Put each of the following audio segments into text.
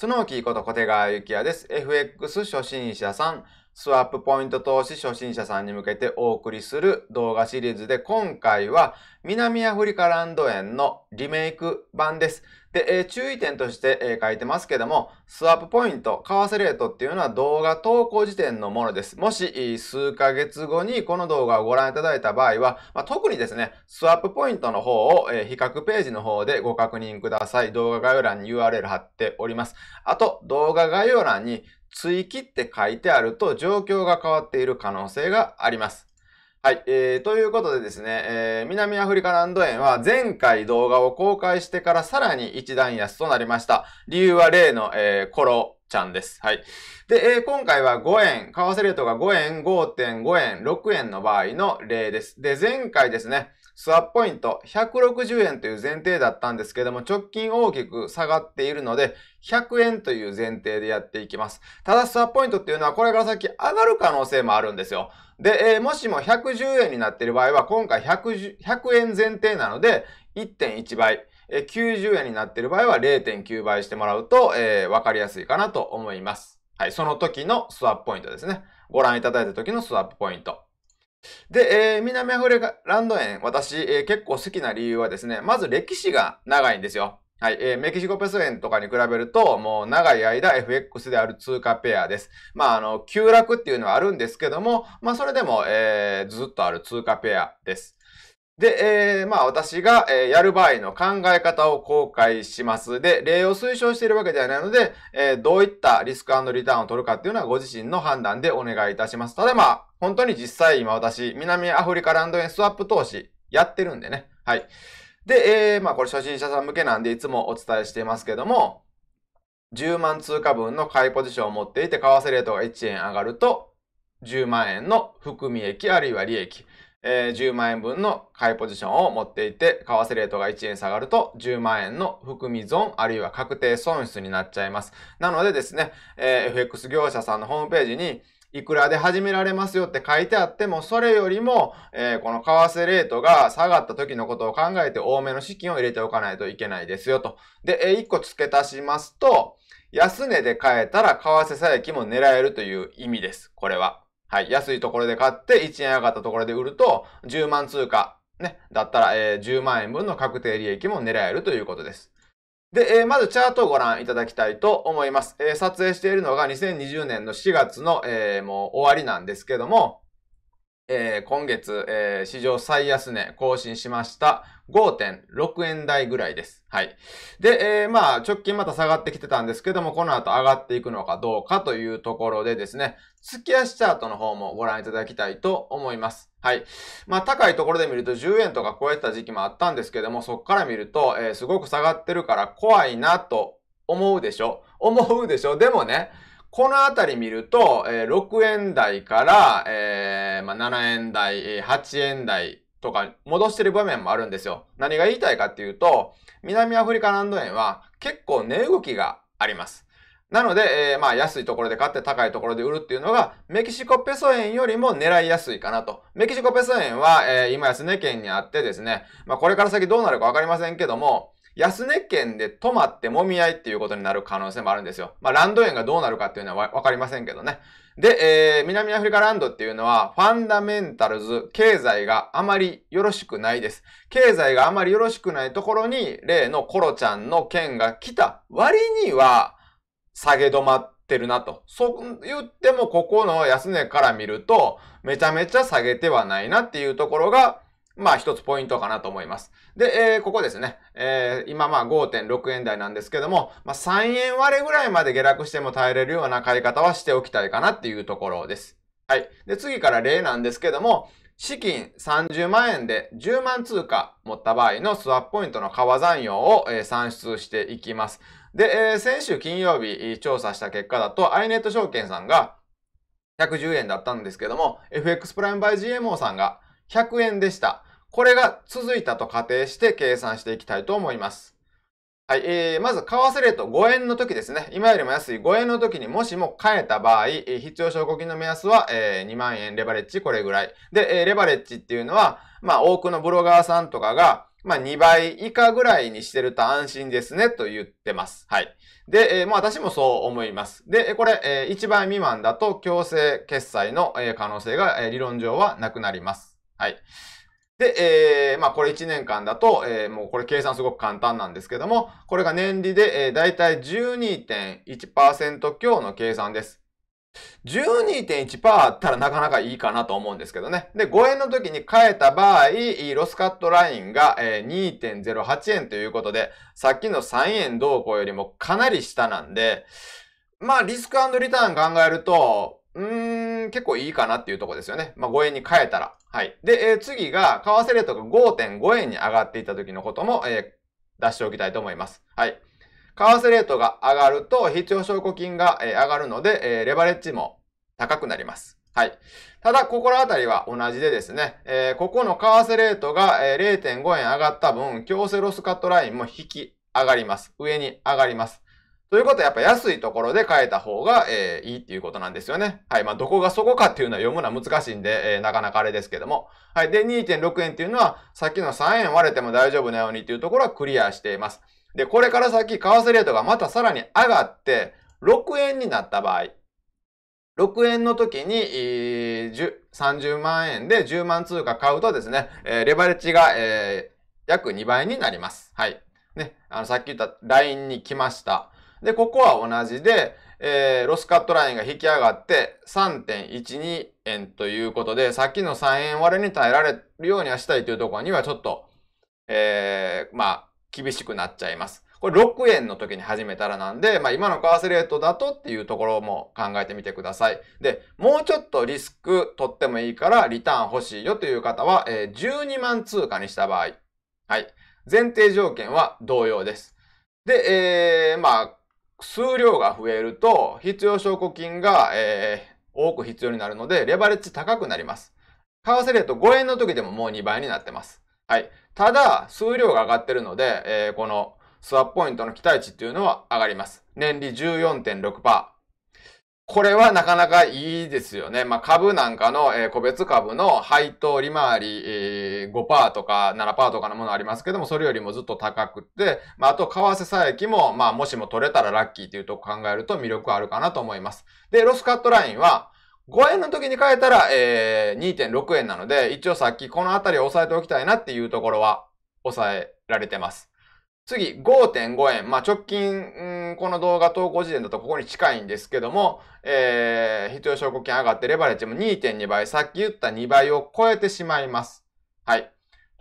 スノーキーこと小手川幸也です。FX 初心者さん、スワップポイント投資初心者さんに向けてお送りする動画シリーズで、今回は南アフリカランド園のリメイク版です。で、えー、注意点として、えー、書いてますけども、スワップポイント、為替レートっていうのは動画投稿時点のものです。もし、数ヶ月後にこの動画をご覧いただいた場合は、まあ、特にですね、スワップポイントの方を、えー、比較ページの方でご確認ください。動画概要欄に URL 貼っております。あと、動画概要欄に追記って書いてあると状況が変わっている可能性があります。はい、えー、ということでですね、えー、南アフリカランド園は前回動画を公開してからさらに一段安となりました。理由は例の、えー、コロちゃんです。はい。で、えー、今回は5円、為替レートが5円、5.5円、6円の場合の例です。で、前回ですね、スワップポイント160円という前提だったんですけども、直近大きく下がっているので、100円という前提でやっていきます。ただ、スワップポイントっていうのはこれから先上がる可能性もあるんですよ。で、えー、もしも110円になっている場合は、今回 100, 100円前提なので、1.1倍。90円になっている場合は0.9倍してもらうと、えー、わかりやすいかなと思います。はい、その時のスワップポイントですね。ご覧いただいた時のスワップポイント。で、えー、南アフリカランド園、私、えー、結構好きな理由はですね、まず歴史が長いんですよ。はい、えー、メキシコペソ円とかに比べると、もう長い間 FX である通貨ペアです。まあ、あの、急落っていうのはあるんですけども、まあ、それでも、えー、ずっとある通貨ペアです。で、えー、まあ私が、えー、やる場合の考え方を公開します。で、例を推奨しているわけではないので、えー、どういったリスクリターンを取るかっていうのはご自身の判断でお願いいたします。ただまあ、本当に実際今私、南アフリカランド円スワップ投資やってるんでね。はい。で、えー、まあこれ初心者さん向けなんでいつもお伝えしていますけども、10万通貨分の買いポジションを持っていて、為替レートが1円上がると、10万円の含み益あるいは利益。えー、10万円分の買いポジションを持っていて、為替レートが1円下がると10万円の含み損、あるいは確定損失になっちゃいます。なのでですね、えー、FX 業者さんのホームページに、いくらで始められますよって書いてあっても、それよりも、えー、この為替レートが下がった時のことを考えて多めの資金を入れておかないといけないですよと。で、えー、1個付け足しますと、安値で買えたら為替差益も狙えるという意味です。これは。はい。安いところで買って、1円上がったところで売ると、10万通貨、ね。だったら、えー、10万円分の確定利益も狙えるということです。で、えー、まずチャートをご覧いただきたいと思います。えー、撮影しているのが2020年の4月の、えー、もう終わりなんですけども、えー、今月、えー、史上最安値更新しました5.6円台ぐらいです。はい。で、えー、まあ、直近また下がってきてたんですけども、この後上がっていくのかどうかというところでですね、月足チャートの方もご覧いただきたいと思います。はい。まあ、高いところで見ると10円とか超えてた時期もあったんですけども、そっから見ると、えー、すごく下がってるから怖いなと思うでしょ思うでしょでもね、このあたり見ると、えー、6円台から、えー、まあ、7円台、8円台とか戻してる場面もあるんですよ。何が言いたいかっていうと、南アフリカランド円は結構値動きがあります。なので、えー、まあ安いところで買って高いところで売るっていうのが、メキシコペソ円よりも狙いやすいかなと。メキシコペソ円は、えー、今安値圏にあってですね、まあこれから先どうなるかわかりませんけども、安値県で止まってもみ合いっていうことになる可能性もあるんですよ。まあ、ランド円がどうなるかっていうのはわかりませんけどね。で、えー、南アフリカランドっていうのは、ファンダメンタルズ、経済があまりよろしくないです。経済があまりよろしくないところに、例のコロちゃんの件が来た割には、下げ止まって、てるなと。そう言っても、ここの安値から見ると、めちゃめちゃ下げてはないなっていうところが、まあ一つポイントかなと思います。で、えー、ここですね。えー、今まあ5.6円台なんですけども、まあ3円割れぐらいまで下落しても耐えれるような買い方はしておきたいかなっていうところです。はい。で、次から例なんですけども、資金30万円で10万通貨持った場合のスワップポイントの川残用を、えー、算出していきます。で、えー、先週金曜日調査した結果だと、iNet 証券さんが110円だったんですけども、FX プライムバイ GMO さんが100円でした。これが続いたと仮定して計算していきたいと思います。はい、えー、まず、為替レート5円の時ですね。今よりも安い5円の時にもしも買えた場合、必要証拠金の目安は、えー、2万円、レバレッジこれぐらい。で、えー、レバレッジっていうのは、まあ、多くのブロガーさんとかが、まあ、2倍以下ぐらいにしてると安心ですね、と言ってます。はい。で、えー、まあ、私もそう思います。で、これ、えー、1倍未満だと強制決済の、えー、可能性が、えー、理論上はなくなります。はい。で、えー、まあこれ1年間だと、えー、もうこれ計算すごく簡単なんですけども、これが年利で、えー、だいたい12.1%強の計算です。12.1%あったらなかなかいいかなと思うんですけどね。で、5円の時に変えた場合、ロスカットラインが2.08円ということで、さっきの3円同行よりもかなり下なんで、まあリスクリターン考えると、うーん、結構いいかなっていうとこですよね。まあ5円に変えたら。はい。で、えー、次が、為替レートが5.5円に上がっていた時のことも、えー、出しておきたいと思います。はい。為替レートが上がると、必要証拠金が、えー、上がるので、えー、レバレッジも高くなります。はい。ただ、心当あたりは同じでですね、えー、ここの為替レートが、えー、0.5円上がった分、強制ロスカットラインも引き上がります。上に上がります。ということはやっぱ安いところで買えた方が、えー、いいっていうことなんですよね。はい。まあ、どこがそこかっていうのは読むのは難しいんで、えー、なかなかあれですけども。はい。で、2.6円っていうのは、さっきの3円割れても大丈夫なようにっていうところはクリアしています。で、これから先、為替レートがまたさらに上がって、6円になった場合、6円の時に、えー、30万円で10万通貨買うとですね、えー、レバレッジが、えー、約2倍になります。はい。ね、あの、さっき言った LINE に来ました。で、ここは同じで、えー、ロスカットラインが引き上がって3.12円ということで、さっきの3円割れに耐えられるようにはしたいというところにはちょっと、えー、まあ、厳しくなっちゃいます。これ6円の時に始めたらなんで、まあ今の為替レートだとっていうところも考えてみてください。で、もうちょっとリスク取ってもいいからリターン欲しいよという方は、えー、12万通貨にした場合。はい。前提条件は同様です。で、えー、まあ、数量が増えると、必要証拠金が、えー、多く必要になるので、レバレッジ高くなります。為替レート5円の時でももう2倍になってます。はい。ただ、数量が上がってるので、えー、このスワップポイントの期待値っていうのは上がります。年利14.6%。これはなかなかいいですよね。まあ、株なんかの、えー、個別株の配当利回り、え5%とか7%とかのものありますけども、それよりもずっと高くて、まあ、あと、為替差益も、まあ、もしも取れたらラッキーというとこ考えると魅力あるかなと思います。で、ロスカットラインは、5円の時に変えたら、えー、2.6円なので、一応さっきこの辺りを押さえておきたいなっていうところは、抑えられてます。次、5.5円。まあ、直近、この動画投稿時点だとここに近いんですけども、えー、必要証拠金上がってレバレッジも2.2倍、さっき言った2倍を超えてしまいます。はい。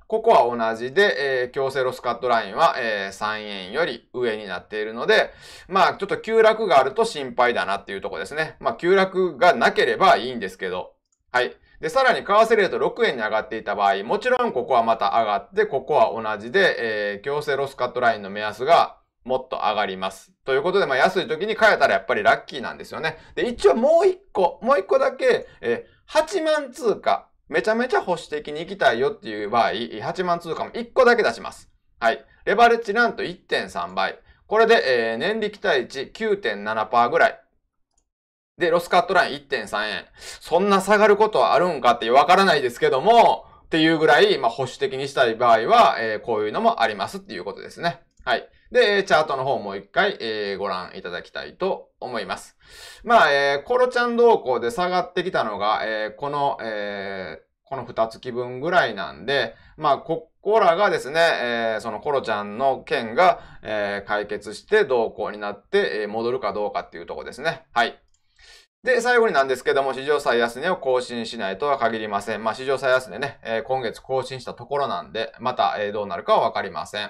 ここは同じで、えー、強制ロスカットラインは、えー、3円より上になっているので、まあ、ちょっと急落があると心配だなっていうとこですね。まあ、急落がなければいいんですけど、はい。で、さらに為替レート6円に上がっていた場合、もちろんここはまた上がって、ここは同じで、えー、強制ロスカットラインの目安がもっと上がります。ということで、まあ、安い時に買えたらやっぱりラッキーなんですよね。で、一応もう一個、もう一個だけ、えー、8万通貨めちゃめちゃ保守的に行きたいよっていう場合、8万通貨も1個だけ出します。はい。レバレッジなんと1.3倍。これで、えー、年利期待値9.7%ぐらい。で、ロスカットライン1.3円。そんな下がることはあるんかってわからないですけども、っていうぐらい、まあ、保守的にしたい場合は、えー、こういうのもありますっていうことですね。はい。で、チャートの方もう一回、えー、ご覧いただきたいと思います。まあ、えー、コロちゃん動向で下がってきたのが、えー、この、えー、この二月分ぐらいなんで、まあ、ここらがですね、えー、そのコロちゃんの件が、えー、解決して動向になって、えー、戻るかどうかっていうとこですね。はい。で、最後になんですけども、史上最安値を更新しないとは限りません。まあ、史上最安値ね、えー、今月更新したところなんで、また、えー、どうなるかはわかりません。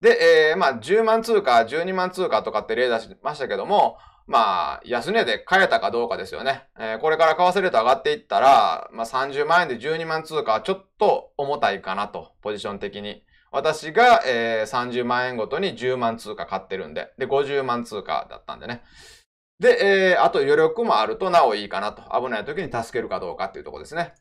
で、えー、まあ、10万通貨、12万通貨とかって例出しましたけども、まあ、安値で買えたかどうかですよね。えー、これから為替レート上がっていったら、まあ、30万円で12万通貨はちょっと重たいかなと、ポジション的に。私が、えー、30万円ごとに10万通貨買ってるんで、で、50万通貨だったんでね。で、えー、あと余力もあるとなおいいかなと。危ない時に助けるかどうかっていうとこですね。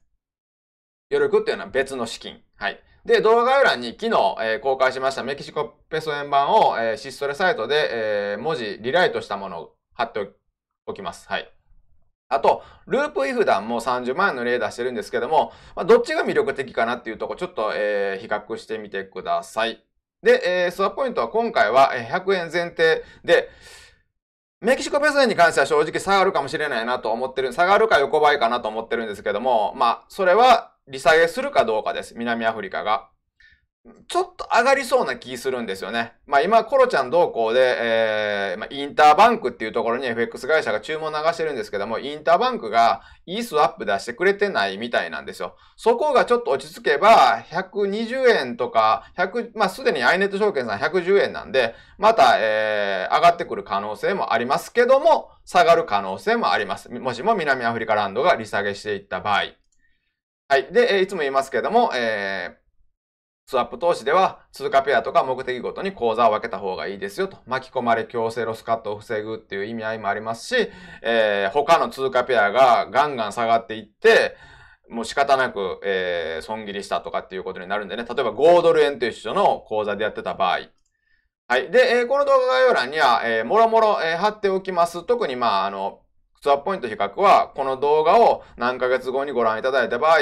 余力っていうのは別の資金。はい。で、動画概要欄に昨日、えー、公開しましたメキシコペソ円版を、えー、シストレサイトで、えー、文字リライトしたものを貼っておきます。はい。あと、ループイフダンも30万円の例出してるんですけども、まあ、どっちが魅力的かなっていうとこちょっと、えー、比較してみてください。で、えー、スワップポイントは今回は100円前提で、メキシコペソ円に関しては正直下がるかもしれないなと思ってる、下がるか横ばいかなと思ってるんですけども、まあ、それは利下げするかどうかです。南アフリカが。ちょっと上がりそうな気するんですよね。まあ今、コロちゃん同行で、えー、まあ、インターバンクっていうところに FX 会社が注文流してるんですけども、インターバンクが e スワップ出してくれてないみたいなんですよ。そこがちょっと落ち着けば、120円とか、100、まあすでに i ネット証券さん110円なんで、また、えー、上がってくる可能性もありますけども、下がる可能性もあります。もしも南アフリカランドが利下げしていった場合。はい。で、いつも言いますけれども、えー、スワップ投資では通貨ペアとか目的ごとに口座を分けた方がいいですよと。巻き込まれ強制ロスカットを防ぐっていう意味合いもありますし、えー、他の通貨ペアがガンガン下がっていって、もう仕方なく、えー、損切りしたとかっていうことになるんでね。例えば5ドル円と一緒の口座でやってた場合。はい。で、えー、この動画概要欄には、えー、もろもろ、えー、貼っておきます。特に、まあ、あの、スワップポイント比較は、この動画を何ヶ月後にご覧いただいた場合、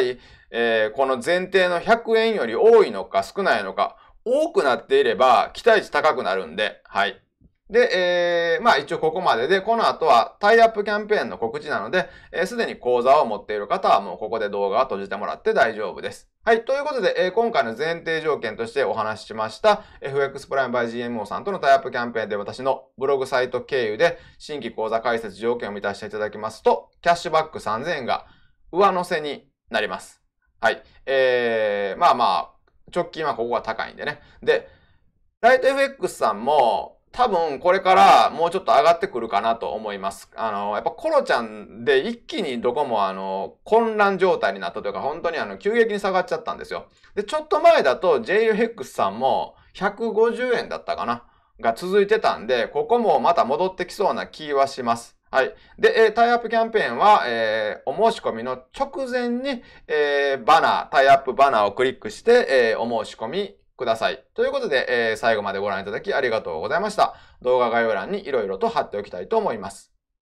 えー、この前提の100円より多いのか少ないのか、多くなっていれば期待値高くなるんで、はい。で、えー、まあ一応ここまでで、この後はタイアップキャンペーンの告知なので、す、えー、で、に講座を持っている方はもうここで動画を閉じてもらって大丈夫です。はい。ということで、えー、今回の前提条件としてお話ししました、FX プライムバイ GMO さんとのタイアップキャンペーンで私のブログサイト経由で新規講座開設条件を満たしていただきますと、キャッシュバック3000円が上乗せになります。はい。えー、まあまあ、直近はここが高いんでね。で、ライト FX さんも、多分これからもうちょっと上がってくるかなと思います。あの、やっぱコロちゃんで一気にどこもあの、混乱状態になったというか、本当にあの、急激に下がっちゃったんですよ。で、ちょっと前だと JUHEX さんも150円だったかなが続いてたんで、ここもまた戻ってきそうな気はします。はい。で、えタイアップキャンペーンは、えー、お申し込みの直前に、えー、バナー、タイアップバナーをクリックして、えー、お申し込みください。ということで、えー、最後までご覧いただきありがとうございました。動画概要欄にいろいろと貼っておきたいと思います。